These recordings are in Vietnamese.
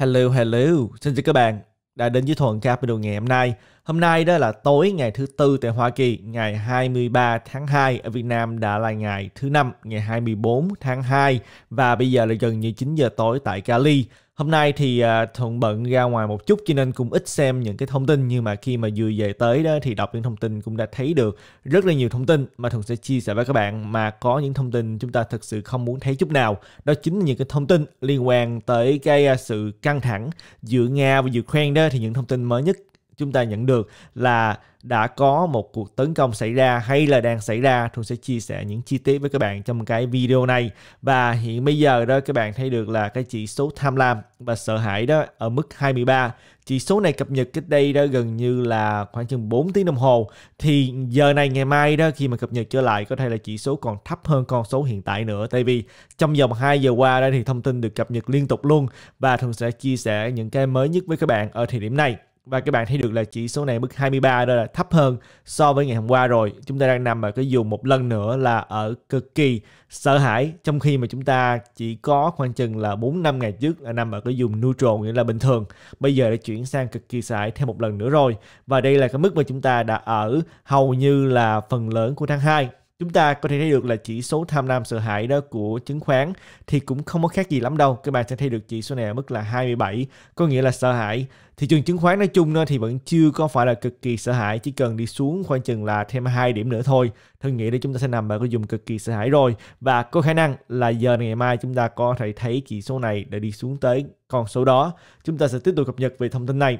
Hello, hello, xin chào các bạn đã đến với Thuận Capital ngày hôm nay. Hôm nay đó là tối ngày thứ tư tại Hoa Kỳ, ngày 23 tháng 2 ở Việt Nam đã là ngày thứ năm, ngày 24 tháng 2 và bây giờ là gần như 9 giờ tối tại Cali. Hôm nay thì à, Thuận bận ra ngoài một chút cho nên cũng ít xem những cái thông tin nhưng mà khi mà vừa về tới đó thì đọc những thông tin cũng đã thấy được rất là nhiều thông tin mà Thuận sẽ chia sẻ với các bạn mà có những thông tin chúng ta thực sự không muốn thấy chút nào. Đó chính là những cái thông tin liên quan tới cái à, sự căng thẳng giữa Nga và Ukraine đó thì những thông tin mới nhất chúng ta nhận được là đã có một cuộc tấn công xảy ra hay là đang xảy ra Thu sẽ chia sẻ những chi tiết với các bạn trong cái video này và hiện bây giờ đó các bạn thấy được là cái chỉ số tham lam và sợ hãi đó ở mức 23 chỉ số này cập nhật cách đây đó gần như là khoảng chừng 4 tiếng đồng hồ thì giờ này ngày mai đó khi mà cập nhật trở lại có thể là chỉ số còn thấp hơn con số hiện tại nữa tại vì trong vòng 2 giờ qua đó thì thông tin được cập nhật liên tục luôn và thường sẽ chia sẻ những cái mới nhất với các bạn ở thời điểm này và các bạn thấy được là chỉ số này mức 23 đó là thấp hơn so với ngày hôm qua rồi chúng ta đang nằm ở cái vùng một lần nữa là ở cực kỳ sợ hãi trong khi mà chúng ta chỉ có khoảng chừng là 4 năm ngày trước là nằm ở cái vùng neutral nghĩa là bình thường bây giờ đã chuyển sang cực kỳ sợ hãi thêm một lần nữa rồi và đây là cái mức mà chúng ta đã ở hầu như là phần lớn của tháng 2 chúng ta có thể thấy được là chỉ số tham lam sợ hãi đó của chứng khoán thì cũng không có khác gì lắm đâu. Các bạn sẽ thấy được chỉ số này ở mức là 27, có nghĩa là sợ hãi. Thị trường chứng khoán nói chung thì vẫn chưa có phải là cực kỳ sợ hãi, chỉ cần đi xuống khoảng chừng là thêm 2 điểm nữa thôi. Thân nghĩ để chúng ta sẽ nằm ở cái vùng cực kỳ sợ hãi rồi. Và có khả năng là giờ ngày mai chúng ta có thể thấy chỉ số này để đi xuống tới con số đó. Chúng ta sẽ tiếp tục cập nhật về thông tin này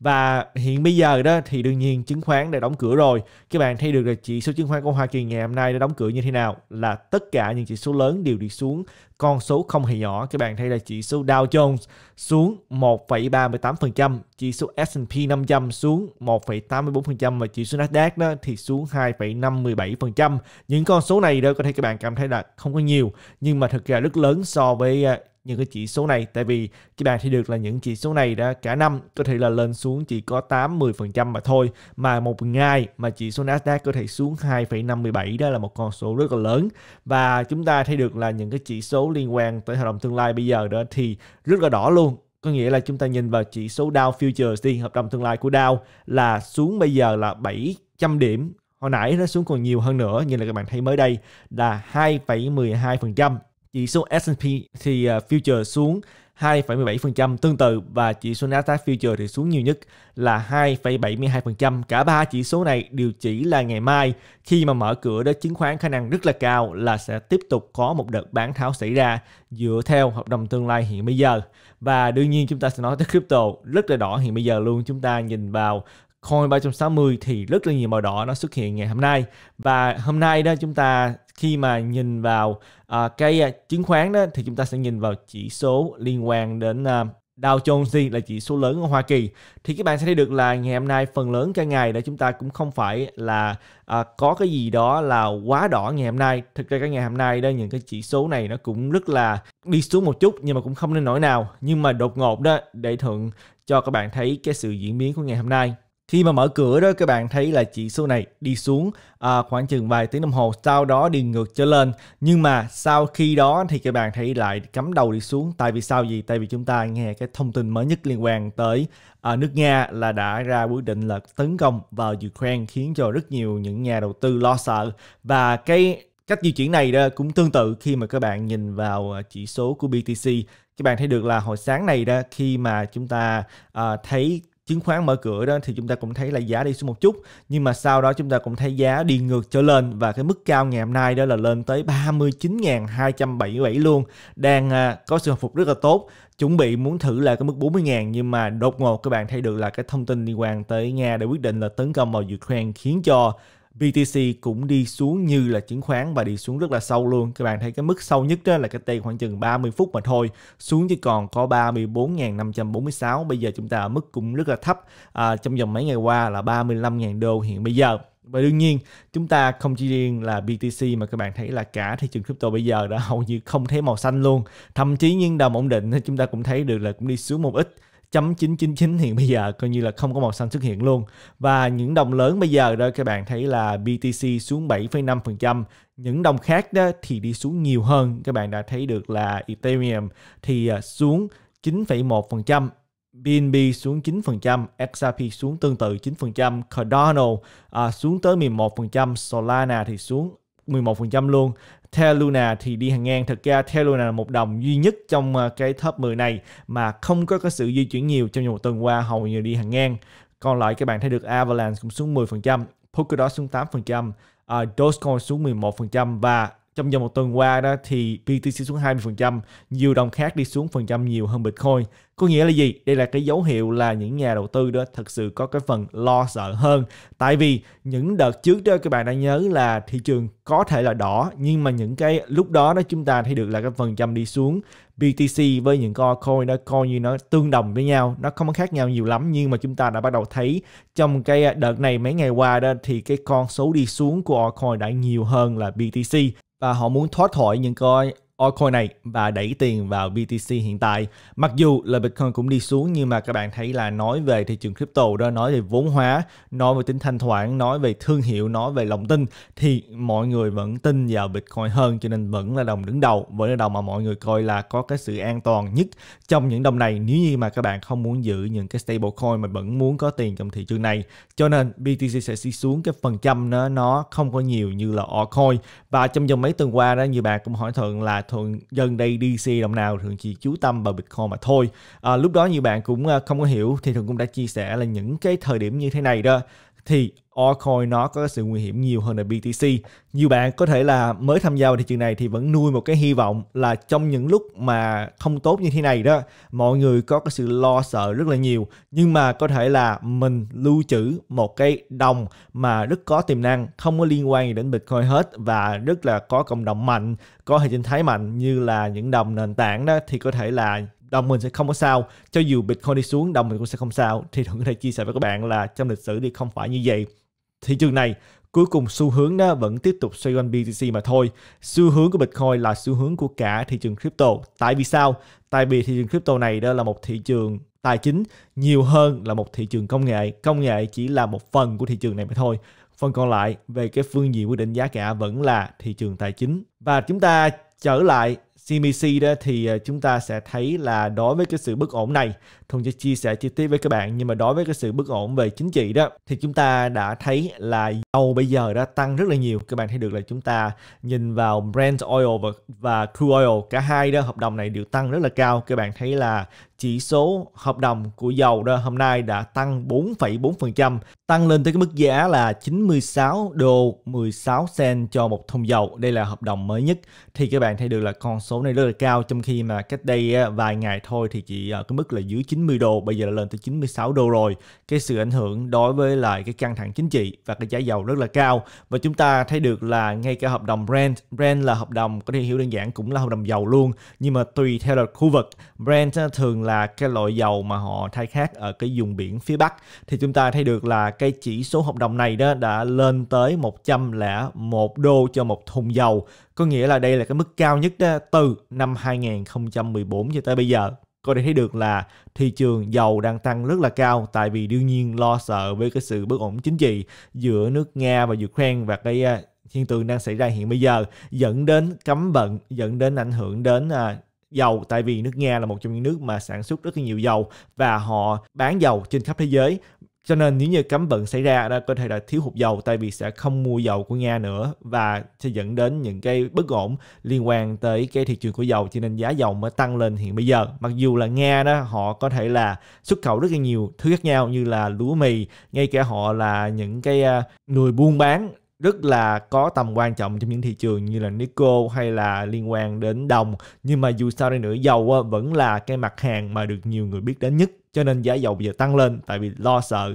và hiện bây giờ đó thì đương nhiên chứng khoán đã đóng cửa rồi các bạn thấy được là chỉ số chứng khoán của Hoa Kỳ ngày hôm nay đã đóng cửa như thế nào là tất cả những chỉ số lớn đều đi xuống con số không hề nhỏ các bạn thấy là chỉ số Dow Jones xuống 1,38% chỉ số S&P 500 xuống 1,84% và chỉ số Nasdaq đó thì xuống 2,57% những con số này đó có thể các bạn cảm thấy là không có nhiều nhưng mà thực ra rất lớn so với ờ, những cái chỉ số này tại vì các bạn thì được là những chỉ số này đã cả năm có thể là lên xuống chỉ có 8 10% mà thôi mà một ngày mà chỉ số Nasdaq có thể xuống 2,57 đó là một con số rất là lớn và chúng ta thấy được là những cái chỉ số liên quan tới hợp đồng tương lai bây giờ đó thì rất là đỏ luôn có nghĩa là chúng ta nhìn vào chỉ số Dow Futures đi hợp đồng tương lai của Dow là xuống bây giờ là 700 điểm hồi nãy nó xuống còn nhiều hơn nữa như là các bạn thấy mới đây là 2,12% chỉ số S&P thì à, future xuống 2,17% tương tự và chỉ số Nasdaq Future thì xuống nhiều nhất là 2,72%. Cả ba chỉ số này đều chỉ là ngày mai khi mà mở cửa đến chứng khoán khả năng rất là cao là sẽ tiếp tục có một đợt bán tháo xảy ra dựa theo hợp đồng tương lai hiện bây giờ. Và đương nhiên chúng ta sẽ nói tới crypto rất là đỏ hiện bây giờ luôn. Chúng ta nhìn vào coin 360 thì rất là nhiều màu đỏ nó xuất hiện ngày hôm nay và hôm nay đó chúng ta khi mà nhìn vào uh, cái uh, chứng khoán đó thì chúng ta sẽ nhìn vào chỉ số liên quan đến uh, Dow Jones là chỉ số lớn ở Hoa Kỳ thì các bạn sẽ thấy được là ngày hôm nay phần lớn cả ngày đó chúng ta cũng không phải là à, có cái gì đó là quá đỏ ngày hôm nay thực ra cái ngày hôm nay đó những cái chỉ số này nó cũng rất là đi xuống một chút nhưng mà cũng không nên nổi nào nhưng mà đột ngột đó để thuận cho các bạn thấy cái sự diễn biến của ngày hôm nay khi mà mở cửa đó các bạn thấy là chỉ số này đi xuống à, khoảng chừng vài tiếng đồng hồ sau đó đi ngược trở lên nhưng mà sau khi đó thì các bạn thấy lại cắm đầu đi xuống tại vì sao gì tại vì chúng ta nghe cái thông tin mới nhất liên quan tới à, nước Nga là đã ra quyết định là tấn công vào Ukraine khiến cho rất nhiều những nhà đầu tư lo sợ và cái cách di chuyển này đó cũng tương tự khi mà các bạn nhìn vào à, chỉ số của BTC các bạn thấy được là hồi sáng này đó khi mà chúng ta à, thấy chứng khoán mở cửa đó thì chúng ta cũng thấy là giá đi xuống một chút nhưng mà sau đó chúng ta cũng thấy giá đi ngược trở lên và cái mức cao ngày hôm nay đó là lên tới 39.277 luôn đang à, có sự hồi phục rất là tốt chuẩn bị muốn thử là cái mức 40.000 nhưng mà đột ngột các bạn thấy được là cái thông tin liên quan tới Nga đã quyết định là tấn công vào Ukraine khiến cho BTC cũng đi xuống như là chứng khoán và đi xuống rất là sâu luôn. Các bạn thấy cái mức sâu nhất đó là cái tay khoảng chừng 30 phút mà thôi. Xuống chỉ còn có 34.546. Bây giờ chúng ta ở mức cũng rất là thấp. À, trong vòng mấy ngày qua là 35.000 đô hiện bây giờ. Và đương nhiên chúng ta không chỉ riêng là BTC mà các bạn thấy là cả thị trường crypto bây giờ đã hầu như không thấy màu xanh luôn. Thậm chí những đồng ổn định chúng ta cũng thấy được là cũng đi xuống một ít chấm 999 hiện bây giờ coi như là không có màu xanh xuất hiện luôn. Và những đồng lớn bây giờ đó các bạn thấy là BTC xuống 7,5%, những đồng khác đó thì đi xuống nhiều hơn. Các bạn đã thấy được là Ethereum thì à, xuống 9,1%, BNB xuống 9%, XRP xuống tương tự 9%, Cardano à, xuống tới 11%, Solana thì xuống 11% luôn Luna thì đi hàng ngang. Thực ra Luna là một đồng duy nhất trong ờ, cái top 10 này mà không có cái sự di chuyển nhiều trong một tuần qua hầu như đi hàng ngang. Còn lại các bạn thấy được Avalanche cũng xuống 10%, Polkadot xuống 8%, uh, ờ, Dogecoin xuống 11% và trong vòng một tuần qua đó thì BTC xuống 20%, nhiều đồng khác đi xuống phần trăm nhiều hơn Bitcoin. Có nghĩa là gì? Đây là cái dấu hiệu là những nhà đầu tư đó thật sự có cái phần lo sợ hơn. Tại vì những đợt trước đó các bạn đã nhớ là thị trường có thể là đỏ nhưng mà những cái lúc đó đó chúng ta thấy được là cái phần trăm đi xuống BTC với những con coin nó coi như nó tương đồng với nhau nó không có khác nhau nhiều lắm nhưng mà chúng ta đã bắt đầu thấy trong cái đợt này mấy ngày qua đó thì cái con số đi xuống của altcoin đã nhiều hơn là BTC và họ muốn thoát khỏi những cái altcoin này và đẩy tiền vào BTC hiện tại. Mặc dù là Bitcoin cũng đi xuống nhưng mà các bạn thấy là nói về thị trường crypto đó, nói về vốn hóa, nói về tính thanh thoảng, nói về thương hiệu, nói về lòng tin thì mọi người vẫn tin vào Bitcoin hơn cho nên vẫn là đồng đứng đầu, vẫn là đồng mà mọi người coi là có cái sự an toàn nhất trong những đồng này nếu như mà các bạn không muốn giữ những cái stablecoin mà vẫn muốn có tiền trong thị trường này. Cho nên BTC sẽ đi xuống cái phần trăm nó nó không có nhiều như là altcoin và trong vòng mấy tuần qua đó nhiều bạn cũng hỏi thuận là thường dân đây DC đồng nào thường chỉ chú tâm vào Bitcoin mà thôi. À, lúc đó như bạn cũng à, không có hiểu thì thường cũng đã chia sẻ là những cái thời điểm như thế này đó thì altcoin nó có sự nguy hiểm nhiều hơn là BTC. Nhiều bạn có thể là mới tham gia vào thị trường này thì vẫn nuôi một cái hy vọng là trong những lúc mà không tốt như thế này đó, mọi người có cái sự lo sợ rất là nhiều. Nhưng mà có thể là mình lưu trữ một cái đồng mà rất có tiềm năng, không có liên quan gì đến Bitcoin hết và rất là có cộng đồng mạnh, có hệ sinh thái mạnh như là những đồng nền tảng đó thì có thể là đồng mình sẽ không có sao cho dù bitcoin đi xuống đồng mình cũng sẽ không sao thì thuận có thể chia sẻ với các bạn là trong lịch sử thì không phải như vậy thị trường này cuối cùng xu hướng nó vẫn tiếp tục xoay quanh BTC mà thôi. Xu hướng của Bitcoin là xu hướng của cả thị trường crypto. Tại vì sao? Tại vì thị trường crypto này đó là một thị trường tài chính nhiều hơn là một thị trường công nghệ. Công nghệ chỉ là một phần của thị trường này mà thôi. Phần còn lại về cái phương diện quyết định giá cả vẫn là thị trường tài chính. Và chúng ta trở lại CMC đó thì ờ, chúng ta sẽ thấy là đối với cái sự bất ổn này, Thuận sẽ chia sẻ chi tiết với các bạn nhưng mà đối với cái sự bất ổn về chính trị đó thì chúng ta đã thấy là dầu bây giờ đã tăng rất là nhiều. Các bạn thấy được là chúng ta nhìn vào Brent Oil và, và Crude Oil cả hai đó hợp đồng này đều tăng rất là cao. Các bạn thấy là chỉ số hợp đồng của dầu đó hôm nay đã tăng 4,4%, tăng lên tới cái mức giá là 96 đô 16 cent cho một thùng dầu. Đây là hợp đồng mới nhất. Thì các bạn thấy được là con số này rất là cao trong khi mà cách đây vài ngày thôi thì chỉ ở ờ, cái mức là dưới 90 đô, bây giờ là lên tới 96 đô rồi. Cái sự ảnh hưởng đối với lại cái căng thẳng chính trị và cái giá dầu rất là cao và chúng ta thấy được là ngay cả hợp đồng Brent, Brent là hợp đồng có thể hiểu đơn giản cũng là hợp đồng dầu luôn, nhưng mà tùy theo là khu vực, Brent thường là cái loại dầu mà họ khai thác ở cái vùng biển phía Bắc thì chúng ta thấy được là cái chỉ số hợp đồng này đó đã lên tới 101 đô cho một thùng dầu có nghĩa là đây là cái mức cao nhất đó từ năm 2014 cho tới bây giờ có thể thấy được là thị trường dầu đang tăng rất là cao tại vì đương nhiên lo sợ với cái sự bất ổn chính trị giữa nước Nga và Ukraine và cái à, hiện tượng đang xảy ra hiện bây giờ dẫn đến cấm vận dẫn đến ảnh hưởng đến à, dầu tại vì nước Nga là một trong những nước mà sản xuất rất là nhiều dầu và họ bán dầu trên khắp thế giới cho nên nếu như cấm vận xảy ra đó có thể là thiếu hụt dầu tại vì sẽ không mua dầu của Nga nữa và sẽ dẫn đến những cái bất ổn liên quan tới cái thị trường của dầu cho nên giá dầu mới tăng lên hiện bây giờ mặc dù là Nga đó họ có thể là xuất khẩu rất là nhiều thứ khác nhau như là lúa mì ngay cả họ là những cái à, người buôn bán rất là có tầm quan trọng trong những thị trường như là Nico hay là liên quan đến đồng nhưng mà dù sao đi nữa dầu ờ, vẫn là cái mặt hàng mà được nhiều người biết đến nhất cho nên giá dầu bây giờ tăng lên tại vì lo sợ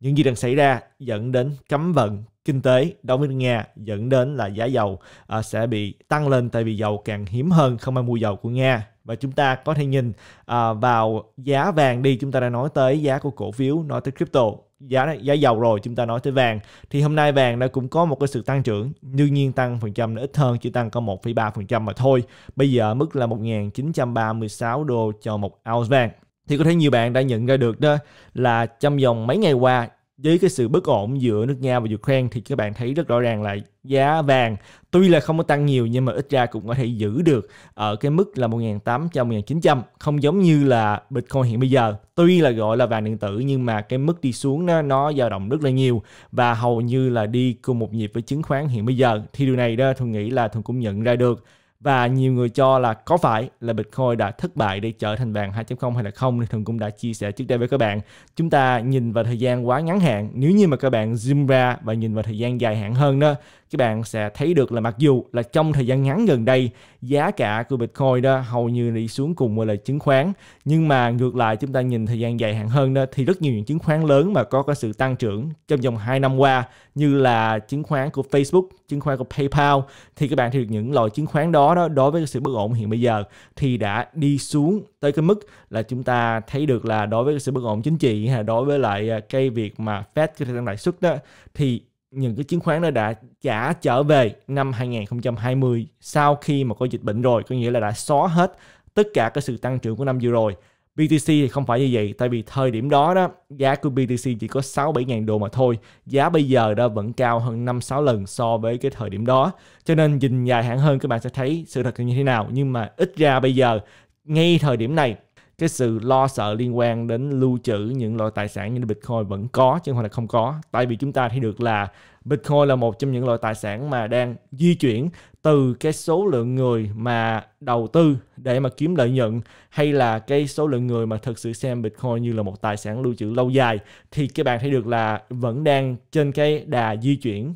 những gì đang xảy ra dẫn đến cấm vận kinh tế đối với Nga dẫn đến là giá dầu ờ, sẽ bị tăng lên tại vì dầu càng hiếm hơn không ai mua dầu của Nga và chúng ta có thể nhìn ờ, vào giá vàng đi chúng ta đã nói tới giá của cổ phiếu nói tới crypto giá giá dầu rồi chúng ta nói tới vàng thì hôm nay vàng đã cũng có một cái sự tăng trưởng đương nhiên tăng phần trăm nó ít hơn chỉ tăng có 1,3 phần trăm mà thôi bây giờ mức là 1.936 đô cho một ounce vàng thì có thể nhiều bạn đã nhận ra được đó là trong vòng mấy ngày qua với cái sự bất ổn giữa nước Nga và Ukraine thì các bạn thấy rất rõ ràng là giá vàng tuy là không có tăng nhiều nhưng mà ít ra cũng có thể giữ được ở cái mức là 1.800 1.900 không giống như là Bitcoin hiện bây giờ tuy là gọi là vàng điện tử nhưng mà cái mức đi xuống nó nó dao động rất là nhiều và hầu như là đi cùng một nhịp với chứng khoán hiện bây giờ thì điều này đó tôi nghĩ là tôi cũng nhận ra được và nhiều người cho là có phải là Bitcoin đã thất bại để trở thành vàng 2.0 hay là không thì thường cũng đã chia sẻ trước đây với các bạn. Chúng ta nhìn vào thời gian quá ngắn hạn, nếu như mà các bạn zoom ra và nhìn vào thời gian dài hạn hơn đó các bạn sẽ thấy được là mặc dù là trong thời gian ngắn gần đây giá cả của Bitcoin đó hầu như đi xuống cùng với là chứng khoán nhưng mà ngược lại chúng ta nhìn thời gian dài hạn hơn đó thì rất nhiều những chứng khoán lớn mà có có sự tăng trưởng trong vòng 2 năm qua như là chứng khoán của Facebook, chứng khoán của PayPal thì các bạn thấy được những loại chứng khoán đó đó đối với sự bất ổn hiện bây giờ thì đã đi xuống tới cái mức là chúng ta thấy được là đối với sự bất ổn chính trị hay đối với lại à, cái việc mà Fed có thể tăng lãi suất đó thì những cái chứng khoán đó đã trả trở về năm 2020 sau khi mà có dịch bệnh rồi, có nghĩa là đã xóa hết tất cả cái sự tăng trưởng của năm vừa rồi. BTC thì không phải như vậy, tại vì thời điểm đó đó giá của BTC chỉ có 6-7 ngàn đô mà thôi. Giá bây giờ đó vẫn cao hơn 5-6 lần so với cái thời điểm đó. Cho nên nhìn dài hạn hơn các bạn sẽ thấy sự thật như thế nào. Nhưng mà ít ra bây giờ, ngay thời điểm này, cái sự lo sợ liên quan đến lưu trữ những loại tài sản như là Bitcoin vẫn có chứ không phải là không có. Tại vì chúng ta thấy được là Bitcoin là một trong những loại tài sản mà đang di chuyển từ cái số lượng người mà đầu tư để mà kiếm lợi nhuận hay là cái số lượng người mà thực sự xem Bitcoin như là một tài sản lưu trữ lâu dài thì các bạn thấy được là vẫn đang trên cái đà di chuyển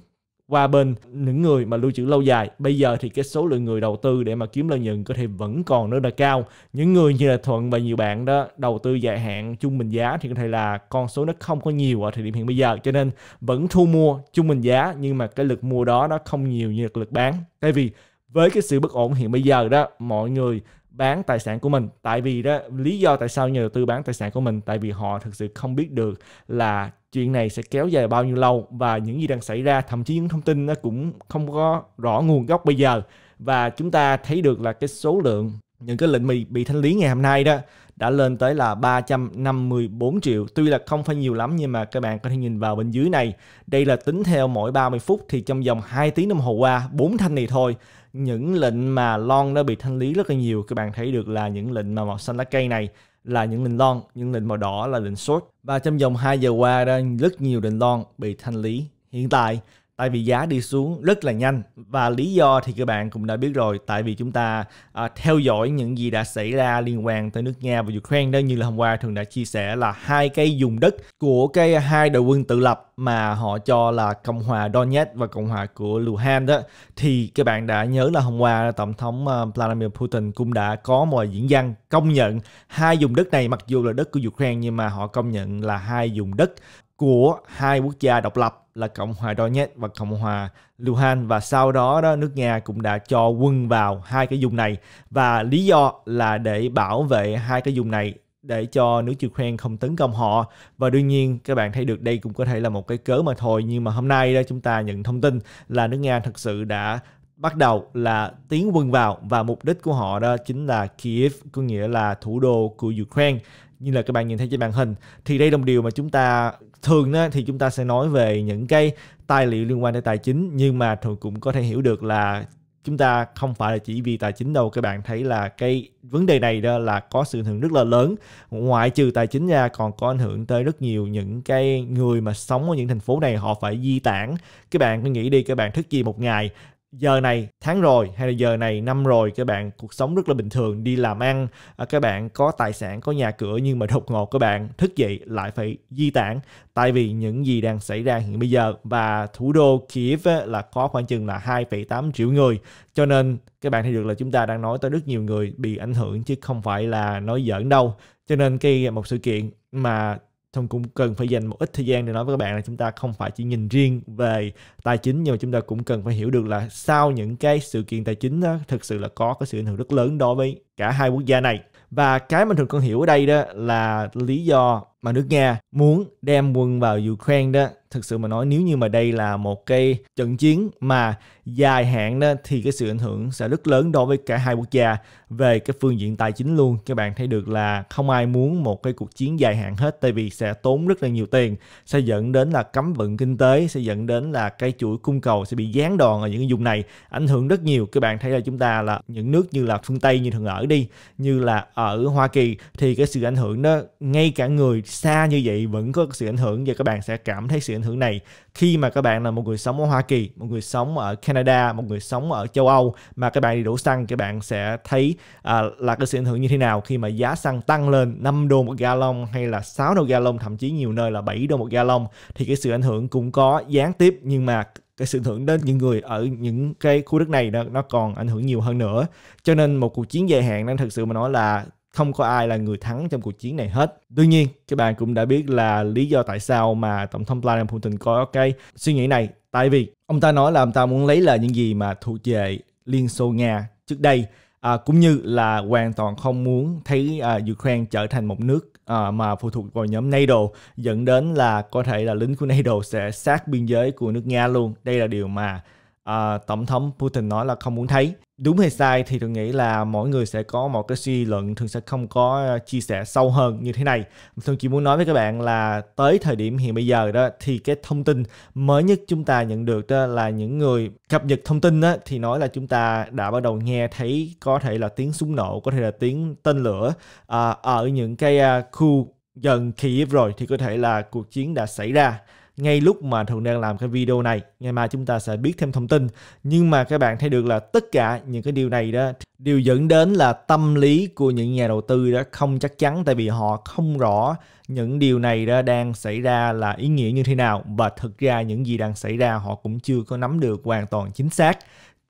qua bên những người mà lưu trữ lâu dài bây giờ thì cái số lượng người đầu tư để mà kiếm lợi nhuận có thể vẫn còn rất là cao những người như là thuận và nhiều bạn đó đầu tư dài hạn trung bình giá thì có thể là con số nó không có nhiều ở thời điểm hiện bây giờ cho nên vẫn thu mua trung bình giá nhưng mà cái lực mua đó nó không nhiều như lực bán tại vì với cái sự bất ổn hiện bây giờ đó mọi người bán tài sản của mình tại vì đó lý do tại sao nhà đầu tư bán tài sản của mình tại vì họ thực sự không biết được là chuyện này sẽ kéo dài bao nhiêu lâu và những gì đang xảy ra thậm chí những thông tin nó cũng không có rõ nguồn gốc bây giờ và chúng ta thấy được là cái số lượng những cái lệnh bị bị thanh lý ngày hôm nay đó đã lên tới là 354 triệu. Tuy là không phải nhiều lắm nhưng mà các bạn có thể nhìn vào bên dưới này. Đây là tính theo mỗi 30 phút thì trong vòng 2 tiếng đồng hồ qua, bốn thanh này thôi những lệnh mà lon nó bị thanh lý rất là nhiều các bạn thấy được là những lệnh mà màu xanh lá cây này là những lệnh lon những lệnh màu đỏ là lệnh short và trong vòng 2 giờ qua đã rất nhiều lệnh lon bị thanh lý hiện tại tại vì giá đi xuống rất là nhanh và lý do thì các bạn cũng đã biết rồi tại vì chúng ta à, theo dõi những gì đã xảy ra liên quan tới nước Nga và Ukraine đó như là hôm qua thường đã chia sẻ là hai cái dùng đất của cái hai đội quân tự lập mà họ cho là Cộng hòa Donetsk và Cộng hòa của Luhansk đó thì các bạn đã nhớ là hôm qua tổng thống à, Vladimir Putin cũng đã có một diễn văn công nhận hai vùng đất này mặc dù là đất của Ukraine nhưng mà họ công nhận là hai vùng đất của hai quốc gia độc lập là Cộng hòa Donetsk và Cộng hòa Luhansk và sau đó đó nước Nga cũng đã cho quân vào hai cái vùng này và lý do là để bảo vệ hai cái vùng này để cho nước Ukraine không tấn công họ và đương nhiên các bạn thấy được đây cũng có thể là một cái cớ mà thôi nhưng mà hôm nay đó chúng ta nhận thông tin là nước Nga thật sự đã bắt đầu là tiến quân vào và mục đích của họ đó chính là Kiev có nghĩa là thủ đô của Ukraine như là các bạn nhìn thấy trên màn hình thì đây là một điều mà chúng ta thường đó, thì chúng ta sẽ nói về những cái tài liệu liên quan đến tài chính nhưng mà thường cũng có thể hiểu được là chúng ta không phải là chỉ vì tài chính đâu các bạn thấy là cái vấn đề này đó là có sự ảnh hưởng rất là lớn ngoại trừ tài chính ra còn có ảnh hưởng tới rất nhiều những cái người mà sống ở những thành phố này họ phải di tản các bạn cứ nghĩ đi các bạn thức gì một ngày giờ này tháng rồi hay là giờ này năm rồi các bạn cuộc sống rất là bình thường đi làm ăn à, các bạn có tài sản có nhà cửa nhưng mà đột ngột các bạn thức dậy lại phải di tản tại vì những gì đang xảy ra hiện bây giờ và thủ đô Kiev là có khoảng chừng là 2,8 triệu người cho nên các bạn thấy được là chúng ta đang nói tới rất nhiều người bị ảnh hưởng chứ không phải là nói giỡn đâu cho nên cái một sự kiện mà Thông cũng cần phải dành một ít thời gian để nói với các bạn là chúng ta không phải chỉ nhìn riêng về tài chính nhưng mà chúng ta cũng cần phải hiểu được là sau những cái sự kiện tài chính đó, thực sự là có cái sự ảnh hưởng rất lớn đối với cả hai quốc gia này. Và cái mình thường cần hiểu ở đây đó là lý do mà nước Nga muốn đem quân vào Ukraine đó. Thực sự mà nói nếu như mà đây là một cái trận chiến mà dài hạn đó, thì cái sự ảnh hưởng sẽ rất lớn đối với cả hai quốc gia về cái phương diện tài chính luôn các bạn thấy được là không ai muốn một cái cuộc chiến dài hạn hết tại vì sẽ tốn rất là nhiều tiền sẽ dẫn đến là cấm vận kinh tế sẽ dẫn đến là cái chuỗi cung cầu sẽ bị gián đoạn ở những cái vùng này ảnh hưởng rất nhiều các bạn thấy là chúng ta là những nước như là phương tây như thường ở đi như là ở hoa kỳ thì cái sự ảnh hưởng đó ngay cả người xa như vậy vẫn có sự ảnh hưởng và các bạn sẽ cảm thấy sự ảnh hưởng này khi mà các bạn là một người sống ở Hoa Kỳ, một người sống ở Canada, một người sống ở châu Âu mà các bạn đi đổ xăng các bạn sẽ thấy à, là cái sự ảnh hưởng như thế nào khi mà giá xăng tăng lên 5 đô một gallon hay là 6 đô gallon thậm chí nhiều nơi là 7 đô một gallon thì cái sự ảnh hưởng cũng có gián tiếp nhưng mà cái sự ảnh hưởng đến những người ở những cái khu đất này nó, nó còn ảnh hưởng nhiều hơn nữa cho nên một cuộc chiến dài hạn nên thực sự mà nói là không có ai là người thắng trong cuộc chiến này hết. Tuy nhiên, các bạn cũng đã biết là lý do tại sao mà Tổng thống Vladimir Putin có cái suy nghĩ này. Tại vì ông ta nói là ông ta muốn lấy lại những gì mà thuộc về Liên Xô Nga trước đây à, cũng như là hoàn toàn không muốn thấy à, Ukraine trở thành một nước à, mà phụ thuộc vào nhóm NATO dẫn đến là có thể là lính của NATO sẽ sát biên giới của nước Nga luôn. Đây là điều mà uh, tổng thống Putin nói là không muốn thấy. Đúng hay sai thì tôi nghĩ là mỗi người sẽ có một cái suy luận thường sẽ không có ờ, chia sẻ sâu hơn như thế này. Tôi chỉ muốn nói với các bạn là tới thời điểm hiện bây giờ đó thì cái thông tin mới nhất chúng ta nhận được đó là những người cập nhật thông tin đó, thì nói là chúng ta đã bắt đầu nghe thấy có thể là tiếng súng nổ, có thể là tiếng tên lửa uh, ở những cái ờ, khu gần Kyiv rồi thì có thể là cuộc chiến đã xảy ra ngay lúc mà Thường đang làm cái video này. Ngày mai chúng ta sẽ biết thêm thông tin. Nhưng mà các bạn thấy được là tất cả những cái điều này đó đều dẫn đến là tâm lý của những nhà đầu tư đó không chắc chắn tại vì họ không rõ những điều này đó đang xảy ra là ý nghĩa như thế nào và thực ra những gì đang xảy ra họ cũng chưa có nắm được hoàn toàn chính xác.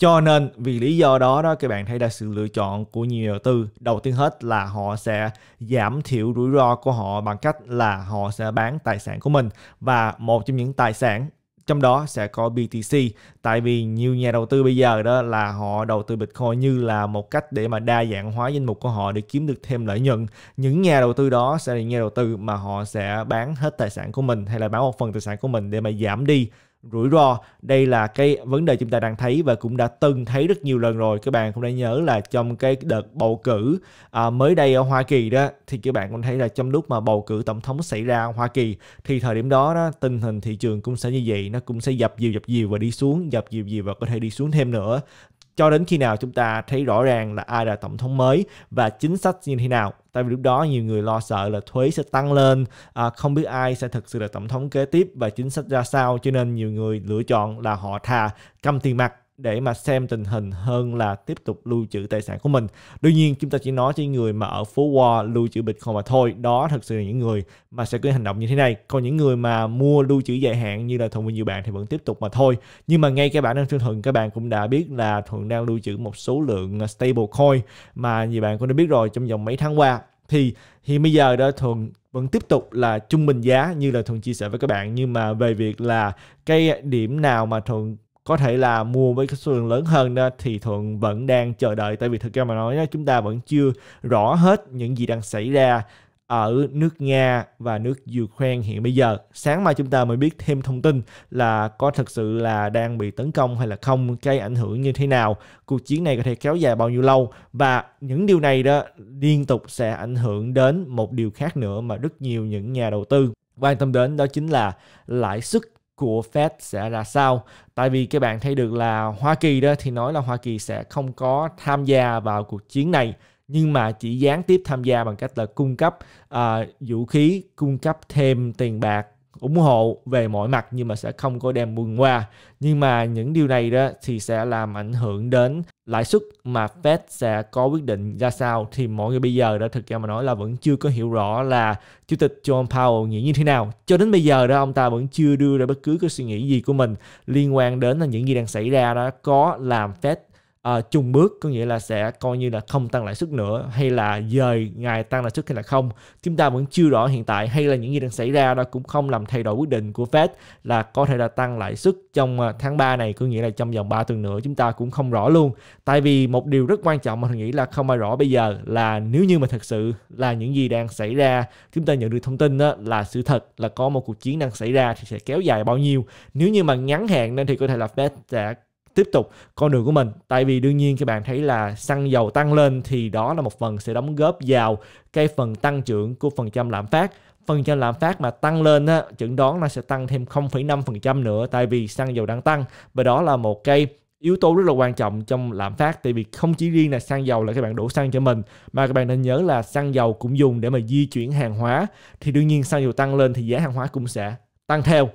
Cho nên vì lý do đó đó các bạn thấy là sự lựa chọn của nhiều đầu tư đầu tiên hết là họ sẽ giảm thiểu rủi ro của họ bằng cách là họ sẽ bán tài sản của mình và một trong những tài sản trong đó sẽ có BTC tại vì nhiều nhà đầu tư bây giờ đó là họ đầu tư Bitcoin như là một cách để mà đa dạng hóa danh mục của họ để kiếm được thêm lợi nhuận những nhà đầu tư đó sẽ là những nhà đầu tư mà họ sẽ bán hết tài sản của mình hay là bán một phần tài sản của mình để mà giảm đi rủi ro đây là cái vấn đề chúng ta đang thấy và cũng đã từng thấy rất nhiều lần rồi các bạn không đã nhớ là trong cái đợt bầu cử à, mới đây ở Hoa Kỳ đó thì các bạn cũng thấy là trong lúc mà bầu cử tổng thống xảy ra ở Hoa Kỳ thì thời điểm đó, đó tình hình thị trường cũng sẽ như vậy nó cũng sẽ dập dìu dập dìu và đi xuống dập dìu dìu và có thể đi xuống thêm nữa cho đến khi nào chúng ta thấy rõ ràng là ai là tổng thống mới và chính sách như thế nào tại vì lúc đó nhiều người lo sợ là thuế sẽ tăng lên à, không biết ai sẽ thực sự là tổng thống kế tiếp và chính sách ra sao cho nên nhiều người lựa chọn là họ thà cầm tiền mặt để mà xem tình hình hơn là tiếp tục lưu trữ tài sản của mình. Đương nhiên chúng ta chỉ nói cho những người mà ở phố Wall lưu trữ Bitcoin mà thôi. Đó thực sự là những người mà sẽ cứ hành động như thế này. Còn những người mà mua lưu trữ dài hạn như là Thuận và nhiều bạn thì vẫn tiếp tục mà thôi. Nhưng mà ngay cái bản đăng trên Thuận các bạn cũng đã biết là Thuận đang lưu trữ một số lượng à, stable coin mà nhiều bạn cũng đã biết rồi trong vòng mấy tháng qua thì thì bây giờ đó thuần vẫn tiếp tục là trung bình giá như là thuần chia sẻ với các bạn nhưng mà về việc là cái điểm nào mà thuần có thể là mua với cái số lượng lớn hơn đó thì thuận vẫn đang chờ đợi tại vì thực ra mà nói đó, chúng ta vẫn chưa rõ hết những gì đang xảy ra ở nước Nga và nước Ukraine hiện bây giờ. Sáng mai chúng ta mới biết thêm thông tin là có thực sự là đang bị tấn công hay là không, cái ảnh hưởng như thế nào, cuộc chiến này có thể kéo dài bao nhiêu lâu và những điều này đó liên tục sẽ ảnh hưởng đến một điều khác nữa mà rất nhiều những nhà đầu tư quan tâm đến đó chính là lãi suất của Fed sẽ ra sao. Tại vì các bạn thấy được là Hoa Kỳ đó thì nói là Hoa Kỳ sẽ không có tham gia vào cuộc chiến này nhưng mà chỉ gián tiếp tham gia bằng cách là cung cấp uh, vũ khí, cung cấp thêm tiền bạc ủng hộ về mọi mặt nhưng mà sẽ không có đem quân qua nhưng mà những điều này đó thì sẽ làm ảnh hưởng đến lãi suất mà Fed sẽ có quyết định ra sao thì mọi người bây giờ đã thực ra mà nói là vẫn chưa có hiểu rõ là Chủ tịch John Powell nghĩ như thế nào. Cho đến bây giờ đó ông ta vẫn chưa đưa ra bất cứ cái suy nghĩ gì của mình liên quan đến là những gì đang xảy ra đó có làm Fed chung ờ, bước có nghĩa là sẽ coi như là không tăng lãi suất nữa hay là dời ngày tăng lãi suất hay là không chúng ta vẫn chưa rõ hiện tại hay là những gì đang xảy ra đó cũng không làm thay đổi quyết định của Fed là có thể là tăng lãi suất trong ờ, tháng 3 này có nghĩa là trong vòng 3 tuần nữa chúng ta cũng không rõ luôn tại vì một điều rất quan trọng mà tôi nghĩ là không ai rõ bây giờ là nếu như mà thật sự là những gì đang xảy ra chúng ta nhận được thông tin đó là sự thật là có một cuộc chiến đang xảy ra thì sẽ kéo dài bao nhiêu nếu như mà ngắn hạn nên thì có thể là Fed sẽ tiếp tục con đường của mình tại vì đương nhiên các bạn thấy là xăng dầu tăng lên thì đó là một phần sẽ đóng góp vào cái phần tăng trưởng của phần trăm lạm phát phần trăm lạm phát mà tăng lên á, chẩn đoán nó sẽ tăng thêm 0,5% nữa tại vì xăng dầu đang tăng và đó là một cái yếu tố rất là quan trọng trong lạm phát tại vì không chỉ riêng là xăng dầu là các bạn đổ xăng cho mình mà các bạn nên nhớ là xăng dầu cũng dùng để mà di chuyển hàng hóa thì đương nhiên xăng dầu tăng lên thì giá hàng hóa cũng sẽ tăng theo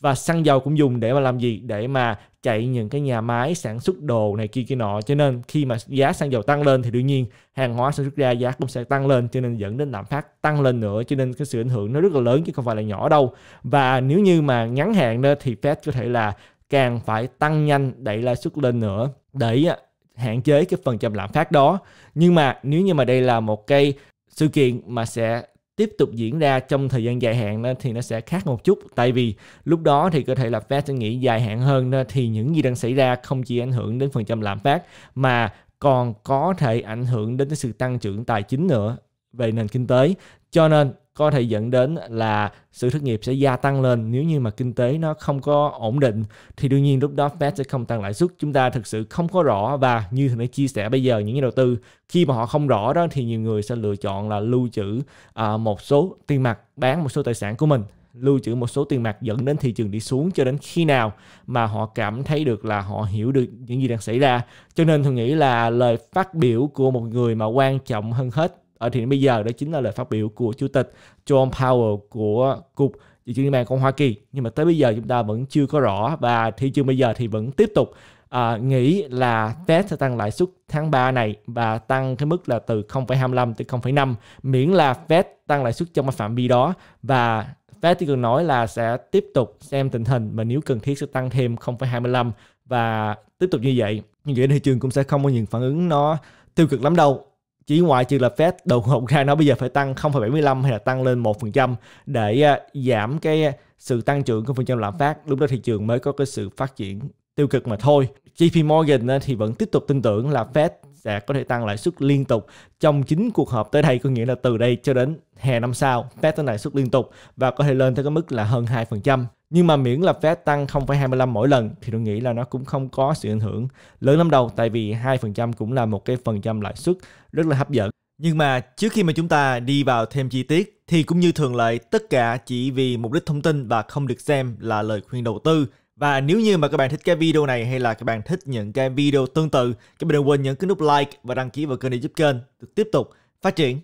và xăng dầu cũng dùng để mà làm gì để mà chạy những cái nhà máy sản xuất đồ này kia kia nọ cho nên khi mà giá xăng dầu tăng lên thì đương nhiên hàng hóa sản xuất ra giá cũng sẽ tăng lên cho nên dẫn đến lạm phát tăng lên nữa cho nên cái sự ảnh hưởng nó rất là lớn chứ không phải là nhỏ đâu và nếu như mà ngắn hạn đó thì Fed có thể là càng phải tăng nhanh đẩy lãi suất lên nữa để à, hạn chế cái phần trăm lạm phát đó nhưng mà nếu như mà đây là một cái sự kiện mà sẽ tiếp tục diễn ra trong thời gian dài hạn đó, thì nó sẽ khác một chút tại vì lúc đó thì có thể là Fed sẽ nghĩ dài hạn hơn đó, thì những gì đang xảy ra không chỉ ảnh hưởng đến phần trăm lạm phát mà còn có thể ảnh hưởng đến sự tăng trưởng tài chính nữa về nền kinh tế cho nên có thể dẫn đến là sự thất nghiệp sẽ gia tăng lên nếu như mà kinh tế nó không có ổn định thì đương nhiên lúc đó Fed sẽ không tăng lãi suất chúng ta thực sự không có rõ và như thầy đã chia sẻ bây giờ những nhà đầu tư khi mà họ không rõ đó thì nhiều người sẽ lựa chọn là lưu trữ uh, một số tiền mặt bán một số tài sản của mình lưu trữ một số tiền mặt dẫn đến thị trường đi xuống cho đến khi nào mà họ cảm thấy được là họ hiểu được những gì đang xảy ra cho nên tôi nghĩ là lời phát biểu của một người mà quan trọng hơn hết ở thời bây giờ đó chính là lời phát biểu của chủ tịch John Powell của cục Dự trữ liên bang của Hoa Kỳ nhưng mà tới bây giờ chúng ta vẫn chưa có rõ và thị trường bây giờ thì vẫn tiếp tục à, nghĩ là Fed sẽ tăng lãi suất tháng 3 này và tăng cái mức là từ 0,25 tới 0,5 miễn là Fed tăng lãi suất trong cái phạm vi đó và Fed thì cần nói là sẽ tiếp tục xem tình hình mà nếu cần thiết sẽ tăng thêm 0,25 và tiếp tục như vậy như vậy thị trường cũng sẽ không có những phản ứng nó tiêu cực lắm đâu chỉ ngoại trừ là Fed đột ngột ra nó bây giờ phải tăng 0,75 hay là tăng lên 1% để à, giảm cái à, sự tăng trưởng của phần trăm lạm phát lúc đó thị trường mới có cái sự phát triển tiêu cực mà thôi. JP Morgan à, thì vẫn tiếp tục tin tưởng là Fed sẽ có thể tăng lãi suất liên tục trong chính cuộc họp tới đây có nghĩa là từ đây cho đến hè năm sau Fed tăng lãi suất liên tục và có thể lên tới cái mức là hơn 2%. Nhưng mà miễn là Fed tăng 0,25 mỗi lần thì tôi nghĩ là nó cũng không có sự ảnh hưởng lớn lắm đâu tại vì 2% cũng là một cái phần trăm lãi suất rất là hấp dẫn. Nhưng mà trước khi mà chúng ta đi vào thêm chi tiết thì cũng như thường lệ tất cả chỉ vì mục đích thông tin và không được xem là lời khuyên đầu tư. Và nếu như mà các bạn thích cái video này hay là các bạn thích những cái video tương tự, các bạn đừng quên nhấn cái nút like và đăng ký vào kênh để giúp kênh được tiếp tục phát triển.